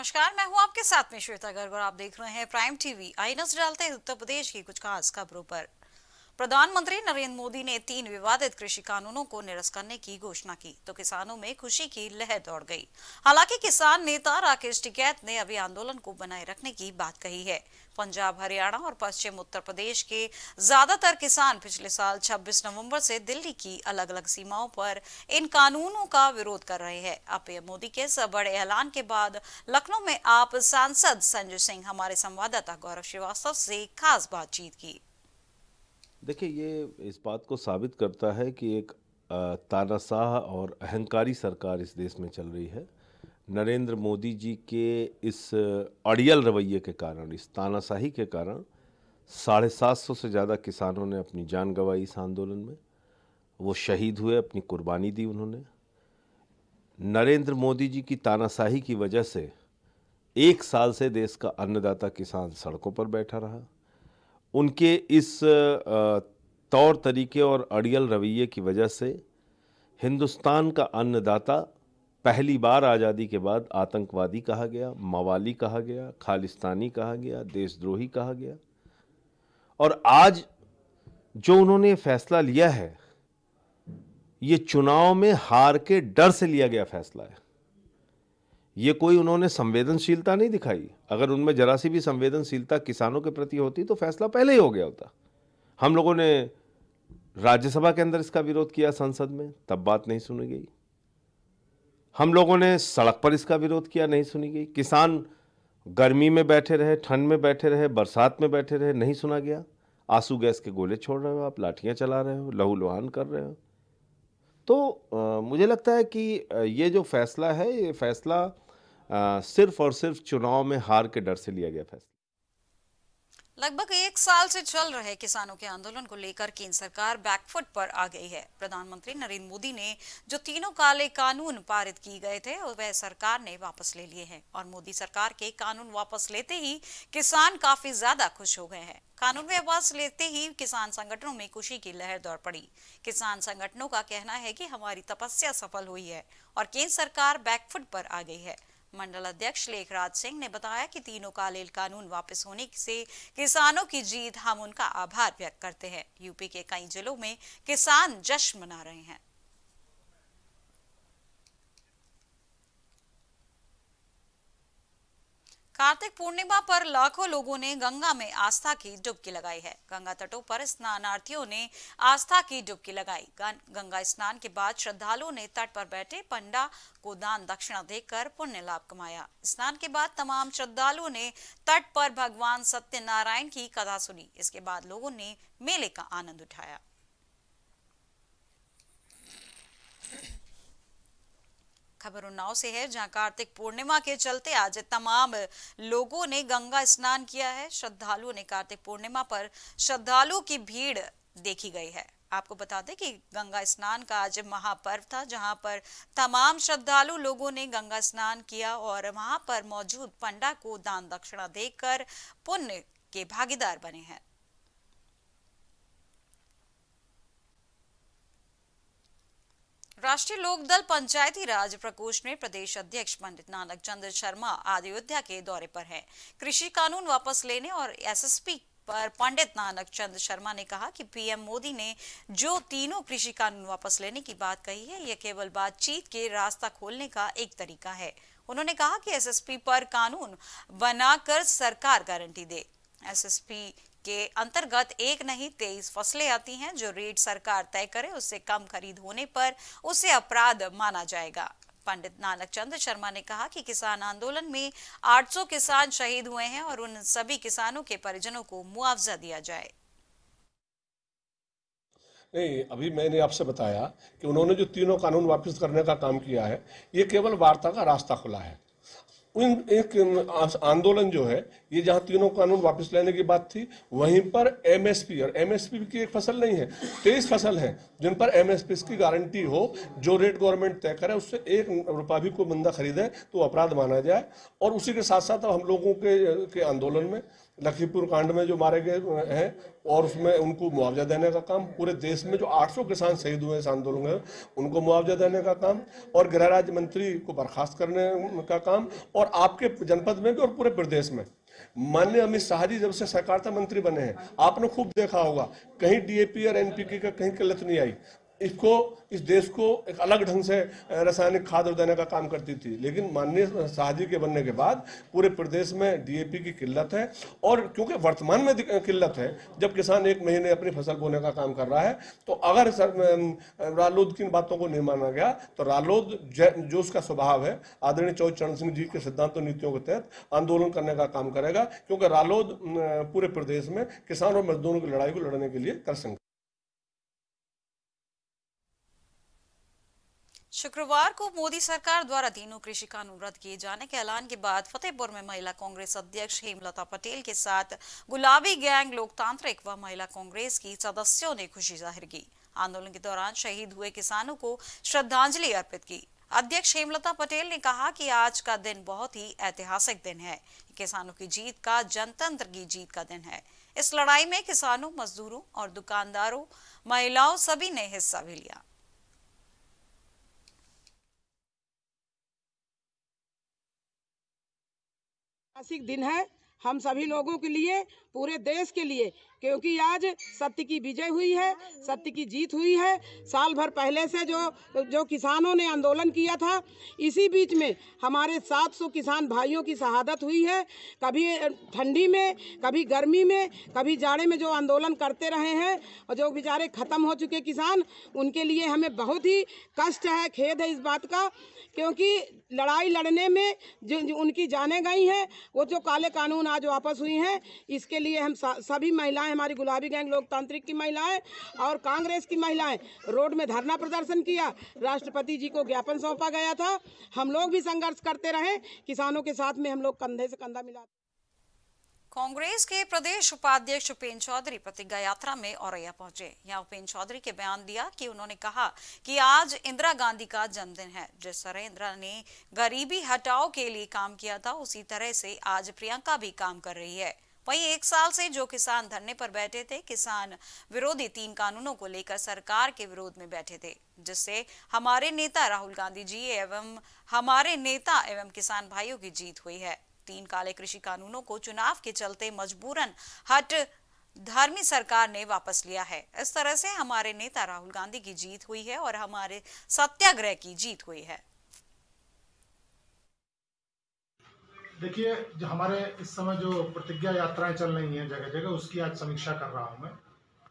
नमस्कार मैं हूं आपके साथ में श्वेता गर्ग और आप देख रहे हैं प्राइम टीवी आई नजर डालते हैं उत्तर प्रदेश की कुछ खास खबरों पर प्रधानमंत्री नरेंद्र मोदी ने तीन विवादित कृषि कानूनों को निरस्त करने की घोषणा की तो किसानों में खुशी की लहर दौड़ गई हालांकि किसान नेता राकेश टिकैत ने अभी आंदोलन को बनाए रखने की बात कही है पंजाब हरियाणा और पश्चिम उत्तर प्रदेश के ज्यादातर किसान पिछले साल 26 नवंबर से दिल्ली की अलग अलग सीमाओं पर इन कानूनों का विरोध कर रहे हैं अब पीएम मोदी के बड़े ऐलान के बाद लखनऊ में आप सांसद संजय सिंह हमारे संवाददाता गौरव श्रीवास्तव से खास बातचीत की देखिए ये इस बात को साबित करता है कि एक तानाशाह और अहंकारी सरकार इस देश में चल रही है नरेंद्र मोदी जी के इस अड़ियल रवैये के कारण इस तानाशाही के कारण साढ़े सात सौ से ज़्यादा किसानों ने अपनी जान गंवाई इस आंदोलन में वो शहीद हुए अपनी कुर्बानी दी उन्होंने नरेंद्र मोदी जी की तानाशाही की वजह से एक साल से देश का अन्नदाता किसान सड़कों पर बैठा रहा उनके इस तौर तरीके और अड़ियल रवैये की वजह से हिंदुस्तान का अन्नदाता पहली बार आज़ादी के बाद आतंकवादी कहा गया मवाली कहा गया खालिस्तानी कहा गया देशद्रोही कहा गया और आज जो उन्होंने फैसला लिया है ये चुनाव में हार के डर से लिया गया फैसला है ये कोई उन्होंने संवेदनशीलता नहीं दिखाई अगर उनमें जरा सी भी संवेदनशीलता किसानों के प्रति होती तो फैसला पहले ही हो गया होता हम लोगों ने राज्यसभा के अंदर इसका विरोध किया संसद में तब बात नहीं सुनी गई हम लोगों ने सड़क पर इसका विरोध किया नहीं सुनी गई किसान गर्मी में बैठे रहे ठंड में बैठे रहे बरसात में बैठे रहे नहीं सुना गया आंसू गैस के गोले छोड़ रहे हो आप लाठियां चला रहे हो लहू लुहान कर रहे हो तो मुझे लगता है कि ये जो फैसला है ये फैसला सिर्फ़ और सिर्फ चुनाव में हार के डर से लिया गया फैसला लगभग एक साल से चल रहे किसानों के आंदोलन को लेकर केंद्र सरकार बैकफुट पर आ गई है प्रधानमंत्री नरेंद्र मोदी ने जो तीनों काले कानून पारित किए गए थे वह सरकार ने वापस ले लिए हैं और मोदी सरकार के कानून वापस लेते ही किसान काफी ज्यादा खुश हो गए हैं कानून में वापस लेते ही किसान संगठनों में खुशी की लहर दौड़ पड़ी किसान संगठनों का कहना है की हमारी तपस्या सफल हुई है और केंद्र सरकार बैकफुट पर आ गई है मंडल अध्यक्ष लेखराज सिंह ने बताया कि तीनों काले कानून वापस होने से किसानों की जीत हम उनका आभार व्यक्त करते हैं यूपी के कई जिलों में किसान जश्न मना रहे हैं कार्तिक पूर्णिमा पर लाखों लोगों ने गंगा में आस्था की डुबकी लगाई है गंगा तटों पर स्नानार्थियों ने आस्था की डुबकी लगाई गंगा स्नान के बाद श्रद्धालुओं ने तट पर बैठे पंडा को दान दक्षिणा देकर पुण्य लाभ कमाया स्नान के बाद तमाम श्रद्धालुओं ने तट पर भगवान सत्यनारायण की कथा सुनी इसके बाद लोगों ने मेले का आनंद उठाया खबर उन्नाव से है जहां कार्तिक पूर्णिमा के चलते आज तमाम लोगों ने गंगा स्नान किया है श्रद्धालुओं ने कार्तिक पूर्णिमा पर श्रद्धालुओं की भीड़ देखी गई है आपको बता दें कि गंगा स्नान का आज महापर्व था जहां पर तमाम श्रद्धालु लोगों ने गंगा स्नान किया और वहां पर मौजूद पंडा को दान दक्षिणा देकर पुण्य के भागीदार बने हैं राष्ट्रीय लोकदल पंचायती राज प्रकोष्ठ में प्रदेश अध्यक्ष पंडित नानक चंद्र शर्मा आज अयोध्या के दौरे पर हैं। कृषि कानून वापस लेने और एसएसपी पर पंडित नानक चंद्र शर्मा ने कहा कि पीएम मोदी ने जो तीनों कृषि कानून वापस लेने की बात कही है यह केवल बातचीत के रास्ता खोलने का एक तरीका है उन्होंने कहा कि एस पर कानून बनाकर सरकार गारंटी दे एसएसपी के अंतर्गत एक नहीं तेईस फसलें आती हैं जो रेट सरकार तय करे उससे कम खरीद होने पर उसे अपराध माना जाएगा पंडित नानक चंद्र शर्मा ने कहा कि किसान आंदोलन में 800 किसान शहीद हुए हैं और उन सभी किसानों के परिजनों को मुआवजा दिया जाए नहीं अभी मैंने आपसे बताया कि उन्होंने जो तीनों कानून वापस करने का काम किया है ये केवल वार्ता का रास्ता खुला है उन एक आंदोलन जो है ये जहां तीनों कानून वापस लेने की बात थी वहीं पर एमएसपी और एमएसपी की एक फसल नहीं है तेईस फसल है जिन पर एमएसपी की गारंटी हो जो रेट गवर्नमेंट तय करे उससे एक रुपया भी कोई बंदा खरीदे तो अपराध माना जाए और उसी के साथ साथ हम लोगों के, के आंदोलन में लखीमपुर कांड में जो मारे गए हैं और उसमें उनको मुआवजा देने का काम पूरे देश में जो 800 किसान शहीद हुए इस आंदोलन में उनको मुआवजा देने का काम और गृह राज्य मंत्री को बर्खास्त करने का काम और आपके जनपद में भी और पूरे प्रदेश में माननीय अमित शाह जी जब से सहकारिता मंत्री बने हैं आपने खूब देखा होगा कहीं डीएपी और एनपीके का कहीं किल्लत नहीं आई इसको इस देश को एक अलग ढंग से रासायनिक खाद और देने का काम करती थी लेकिन माननीय शाहजी के बनने के बाद पूरे प्रदेश में डीएपी की किल्लत है और क्योंकि वर्तमान में किल्लत है जब किसान एक महीने अपनी फसल बोने का काम कर रहा है तो अगर सर रालोद की बातों को नहीं माना गया तो रालोद जो उसका स्वभाव है आदरणीय चौधरी चरण सिंह जी के सिद्धांत तो नीतियों के तहत आंदोलन करने का काम करेगा क्योंकि रालोद पूरे प्रदेश में किसान और मजदूरों की लड़ाई को लड़ने के लिए कर सकता शुक्रवार को मोदी सरकार द्वारा तीनों कृषि कानून रद्द किए जाने के ऐलान के बाद फतेहपुर में महिला कांग्रेस अध्यक्ष हेमलता पटेल के साथ गुलाबी गैंग लोकतांत्रिक व महिला कांग्रेस की सदस्यों ने खुशी जाहिर की आंदोलन के दौरान शहीद हुए किसानों को श्रद्धांजलि अर्पित की अध्यक्ष हेमलता पटेल ने कहा कि आज का दिन बहुत ही ऐतिहासिक दिन है किसानों की जीत का जनतंत्र की जीत का दिन है इस लड़ाई में किसानों मजदूरों और दुकानदारों महिलाओं सभी ने हिस्सा भी लिया ऐतिहासिक दिन है हम सभी लोगों के लिए पूरे देश के लिए क्योंकि आज सत्य की विजय हुई है सत्य की जीत हुई है साल भर पहले से जो जो किसानों ने आंदोलन किया था इसी बीच में हमारे 700 किसान भाइयों की शहादत हुई है कभी ठंडी में कभी गर्मी में कभी जाड़े में जो आंदोलन करते रहे हैं और जो बेचारे ख़त्म हो चुके किसान उनके लिए हमें बहुत ही कष्ट है खेद है इस बात का क्योंकि लड़ाई लड़ने में जो, जो उनकी जाने गई हैं वो जो काले कानून आज वापस हुई हैं इसके लिए हम सभी महिलाएं हमारी गुलाबी गैंग लोकतांत्रिक की महिलाएं और कांग्रेस की महिलाएं रोड में धरना प्रदर्शन किया राष्ट्रपति जी को ज्ञापन सौंपा गया था हम लोग भी संघर्ष करते रहे किसानों के साथ में हम लोग कंधे से कंधा मिला कांग्रेस के प्रदेश उपाध्यक्ष उपेन्द्र चौधरी प्रतिज्ञा यात्रा में औरैया पहुंचे यहां उपेन्द्र चौधरी के बयान दिया कि उन्होंने कहा कि आज इंदिरा गांधी का जन्मदिन है जिस तरह इंदिरा ने गरीबी हटाओ के लिए काम किया था उसी तरह से आज प्रियंका भी काम कर रही है वहीं एक साल से जो किसान धरने पर बैठे थे किसान विरोधी तीन कानूनों को लेकर सरकार के विरोध में बैठे थे जिससे हमारे नेता राहुल गांधी जी एवं हमारे नेता एवं किसान भाइयों की जीत हुई है तीन काले कृषि कानूनों को चुनाव के चलते मजबूरन हट धर्मी सरकार ने वापस लिया है इस तरह से हमारे नेता राहुल गांधी की जीत हुई है और हमारे सत्याग्रह की जीत हुई है देखिए जो हमारे इस समय जो प्रतिज्ञा यात्राएं चल रही हैं जगह जगह उसकी आज समीक्षा कर रहा हूं मैं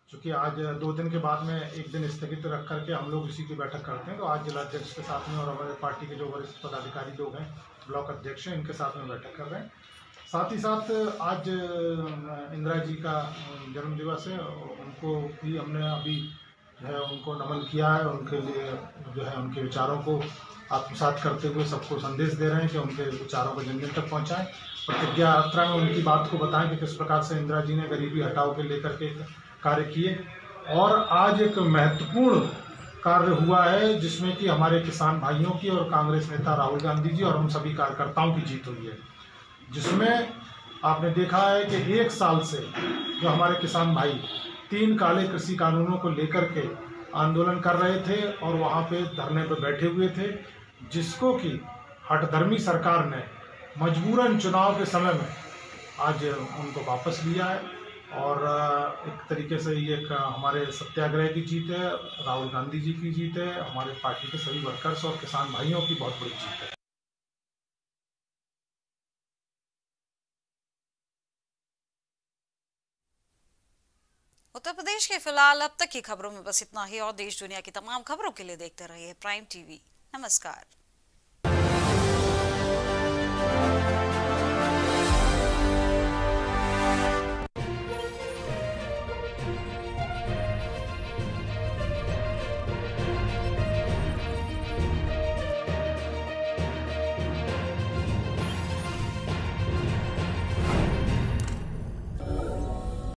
क्योंकि आज दो दिन के बाद में एक दिन स्थगित रख करके हम लोग इसी की बैठक करते हैं तो आज जिलाध्यक्ष के साथ में और हमारे पार्टी के जो वरिष्ठ पदाधिकारी लोग हैं ब्लॉक अध्यक्ष हैं इनके साथ में बैठक कर रहे हैं साथ ही साथ आज इंदिरा जी का जन्म दिवस है उनको भी हमने अभी जो है उनको नमन किया है उनके लिए जो है उनके विचारों को आत्मसात करते हुए सबको संदेश दे रहे हैं कि उनके विचारों को जन जन तक पहुँचाएँ प्रतिज्ञा यात्रा में उनकी बात को बताएं कि किस प्रकार से इंदिरा जी ने गरीबी हटाओ के लेकर के कार्य किए और आज एक महत्वपूर्ण कार्य हुआ है जिसमें कि हमारे किसान भाइयों की और कांग्रेस नेता राहुल गांधी जी और हम सभी कार्यकर्ताओं की जीत हुई है जिसमें आपने देखा है कि एक साल से जो हमारे किसान भाई तीन काले कृषि कानूनों को लेकर के आंदोलन कर रहे थे और वहाँ पे धरने पर बैठे हुए थे जिसको कि हटधर्मी सरकार ने मजबूरन चुनाव के समय में आज उनको वापस लिया है और एक तरीके से ये एक हमारे सत्याग्रह की जीत है राहुल गांधी जी की जीत है हमारे पार्टी के सभी वर्कर्स और किसान भाइयों की बहुत बड़ी जीत है उत्तर प्रदेश के फिलहाल अब तक की खबरों में बस इतना ही और देश दुनिया की तमाम खबरों के लिए देखते रहिए प्राइम टीवी नमस्कार